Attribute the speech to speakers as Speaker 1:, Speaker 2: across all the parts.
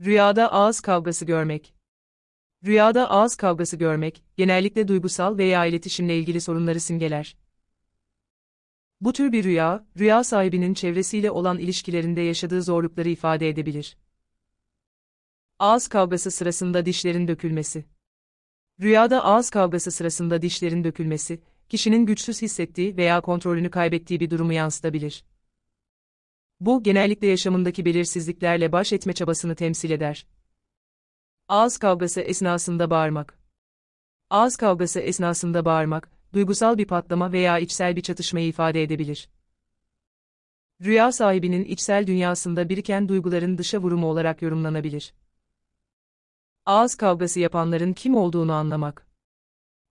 Speaker 1: Rüyada ağız kavgası görmek. Rüyada ağız kavgası görmek, genellikle duygusal veya iletişimle ilgili sorunları simgeler. Bu tür bir rüya, rüya sahibinin çevresiyle olan ilişkilerinde yaşadığı zorlukları ifade edebilir. Ağız kavgası sırasında dişlerin dökülmesi. Rüyada ağız kavgası sırasında dişlerin dökülmesi, kişinin güçsüz hissettiği veya kontrolünü kaybettiği bir durumu yansıtabilir. Bu, genellikle yaşamındaki belirsizliklerle baş etme çabasını temsil eder. Ağız kavgası esnasında bağırmak. Ağız kavgası esnasında bağırmak, duygusal bir patlama veya içsel bir çatışmayı ifade edebilir. Rüya sahibinin içsel dünyasında biriken duyguların dışa vurumu olarak yorumlanabilir. Ağız kavgası yapanların kim olduğunu anlamak.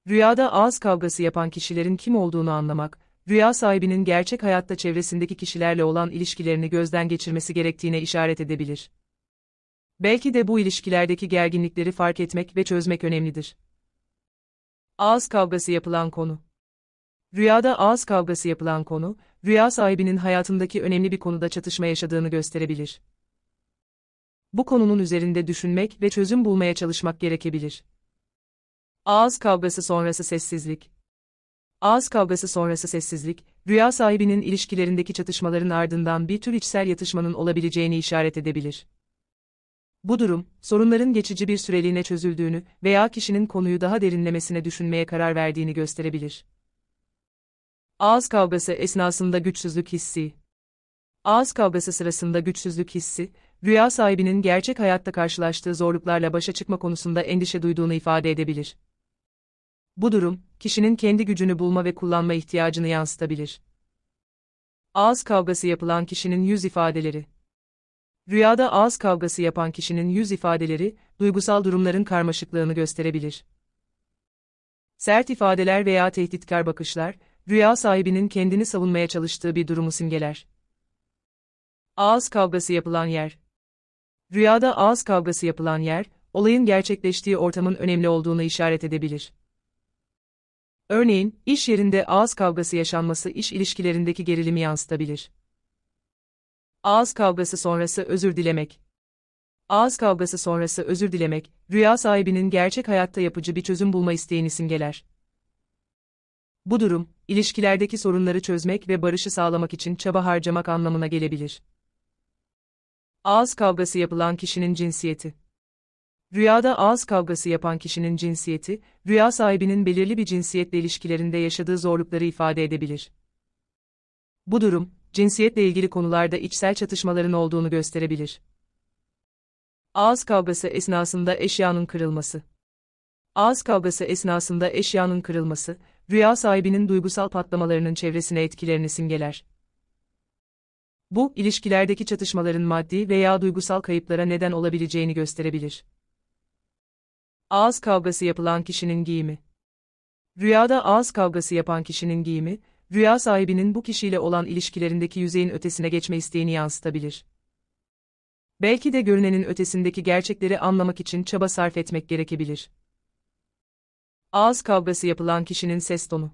Speaker 1: Rüyada ağız kavgası yapan kişilerin kim olduğunu anlamak, rüya sahibinin gerçek hayatta çevresindeki kişilerle olan ilişkilerini gözden geçirmesi gerektiğine işaret edebilir. Belki de bu ilişkilerdeki gerginlikleri fark etmek ve çözmek önemlidir. Ağız kavgası yapılan konu Rüyada ağız kavgası yapılan konu, rüya sahibinin hayatındaki önemli bir konuda çatışma yaşadığını gösterebilir. Bu konunun üzerinde düşünmek ve çözüm bulmaya çalışmak gerekebilir. Ağız kavgası sonrası sessizlik Ağız kavgası sonrası sessizlik, rüya sahibinin ilişkilerindeki çatışmaların ardından bir tür içsel yatışmanın olabileceğini işaret edebilir. Bu durum, sorunların geçici bir süreliğine çözüldüğünü veya kişinin konuyu daha derinlemesine düşünmeye karar verdiğini gösterebilir. Ağız kavgası esnasında güçsüzlük hissi Ağız kavgası sırasında güçsüzlük hissi, rüya sahibinin gerçek hayatta karşılaştığı zorluklarla başa çıkma konusunda endişe duyduğunu ifade edebilir. Bu durum, kişinin kendi gücünü bulma ve kullanma ihtiyacını yansıtabilir. Ağız kavgası yapılan kişinin yüz ifadeleri Rüyada ağız kavgası yapan kişinin yüz ifadeleri, duygusal durumların karmaşıklığını gösterebilir. Sert ifadeler veya tehditkar bakışlar, rüya sahibinin kendini savunmaya çalıştığı bir durumu simgeler. Ağız kavgası yapılan yer Rüyada ağız kavgası yapılan yer, olayın gerçekleştiği ortamın önemli olduğunu işaret edebilir. Örneğin, iş yerinde ağız kavgası yaşanması iş ilişkilerindeki gerilimi yansıtabilir. Ağız kavgası sonrası özür dilemek. Ağız kavgası sonrası özür dilemek, rüya sahibinin gerçek hayatta yapıcı bir çözüm bulma isteğini simgeler. Bu durum, ilişkilerdeki sorunları çözmek ve barışı sağlamak için çaba harcamak anlamına gelebilir. Ağız kavgası yapılan kişinin cinsiyeti Rüyada ağız kavgası yapan kişinin cinsiyeti, rüya sahibinin belirli bir cinsiyetle ilişkilerinde yaşadığı zorlukları ifade edebilir. Bu durum, cinsiyetle ilgili konularda içsel çatışmaların olduğunu gösterebilir. Ağız kavgası esnasında eşyanın kırılması. Ağız kavgası esnasında eşyanın kırılması, rüya sahibinin duygusal patlamalarının çevresine etkilerini simgeler. Bu, ilişkilerdeki çatışmaların maddi veya duygusal kayıplara neden olabileceğini gösterebilir ağız kavgası yapılan kişinin giyimi. Rüyada ağız kavgası yapan kişinin giyimi, rüya sahibinin bu kişiyle olan ilişkilerindeki yüzeyin ötesine geçme isteğini yansıtabilir. Belki de görünenin ötesindeki gerçekleri anlamak için çaba sarf etmek gerekebilir. Ağız kavgası yapılan kişinin ses tonu.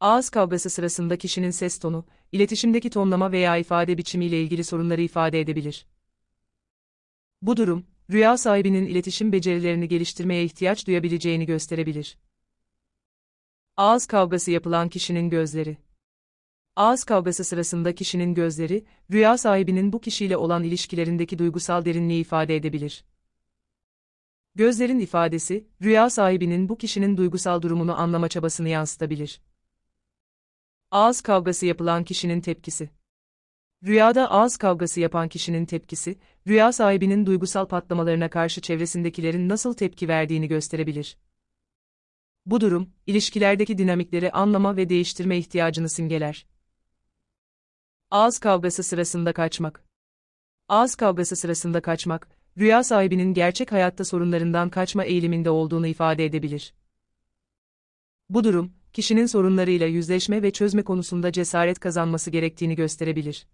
Speaker 1: Ağız kavgası sırasında kişinin ses tonu, iletişimdeki tonlama veya ifade biçimiyle ilgili sorunları ifade edebilir. Bu durum, rüya sahibinin iletişim becerilerini geliştirmeye ihtiyaç duyabileceğini gösterebilir. Ağız kavgası yapılan kişinin gözleri Ağız kavgası sırasında kişinin gözleri, rüya sahibinin bu kişiyle olan ilişkilerindeki duygusal derinliği ifade edebilir. Gözlerin ifadesi, rüya sahibinin bu kişinin duygusal durumunu anlama çabasını yansıtabilir. Ağız kavgası yapılan kişinin tepkisi Rüyada ağız kavgası yapan kişinin tepkisi, rüya sahibinin duygusal patlamalarına karşı çevresindekilerin nasıl tepki verdiğini gösterebilir. Bu durum, ilişkilerdeki dinamikleri anlama ve değiştirme ihtiyacını simgeler. Ağız kavgası sırasında kaçmak. Ağız kavgası sırasında kaçmak, rüya sahibinin gerçek hayatta sorunlarından kaçma eğiliminde olduğunu ifade edebilir. Bu durum, kişinin sorunlarıyla yüzleşme ve çözme konusunda cesaret kazanması gerektiğini gösterebilir.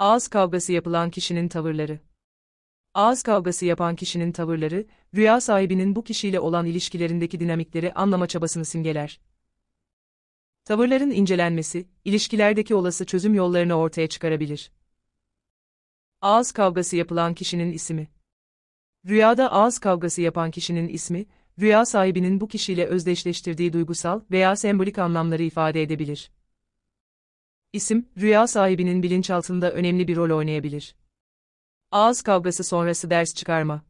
Speaker 1: Ağız kavgası yapılan kişinin tavırları. Ağız kavgası yapan kişinin tavırları, rüya sahibinin bu kişiyle olan ilişkilerindeki dinamikleri anlama çabasını simgeler. Tavırların incelenmesi, ilişkilerdeki olası çözüm yollarını ortaya çıkarabilir. Ağız kavgası yapılan kişinin ismi. Rüyada ağız kavgası yapan kişinin ismi, rüya sahibinin bu kişiyle özdeşleştirdiği duygusal veya sembolik anlamları ifade edebilir. İsim, rüya sahibinin bilinçaltında önemli bir rol oynayabilir. Ağız kavgası sonrası ders çıkarma.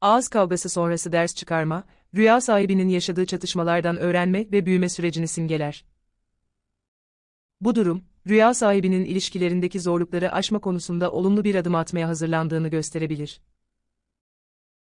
Speaker 1: Ağız kavgası sonrası ders çıkarma, rüya sahibinin yaşadığı çatışmalardan öğrenme ve büyüme sürecini simgeler. Bu durum, rüya sahibinin ilişkilerindeki zorlukları aşma konusunda olumlu bir adım atmaya hazırlandığını gösterebilir.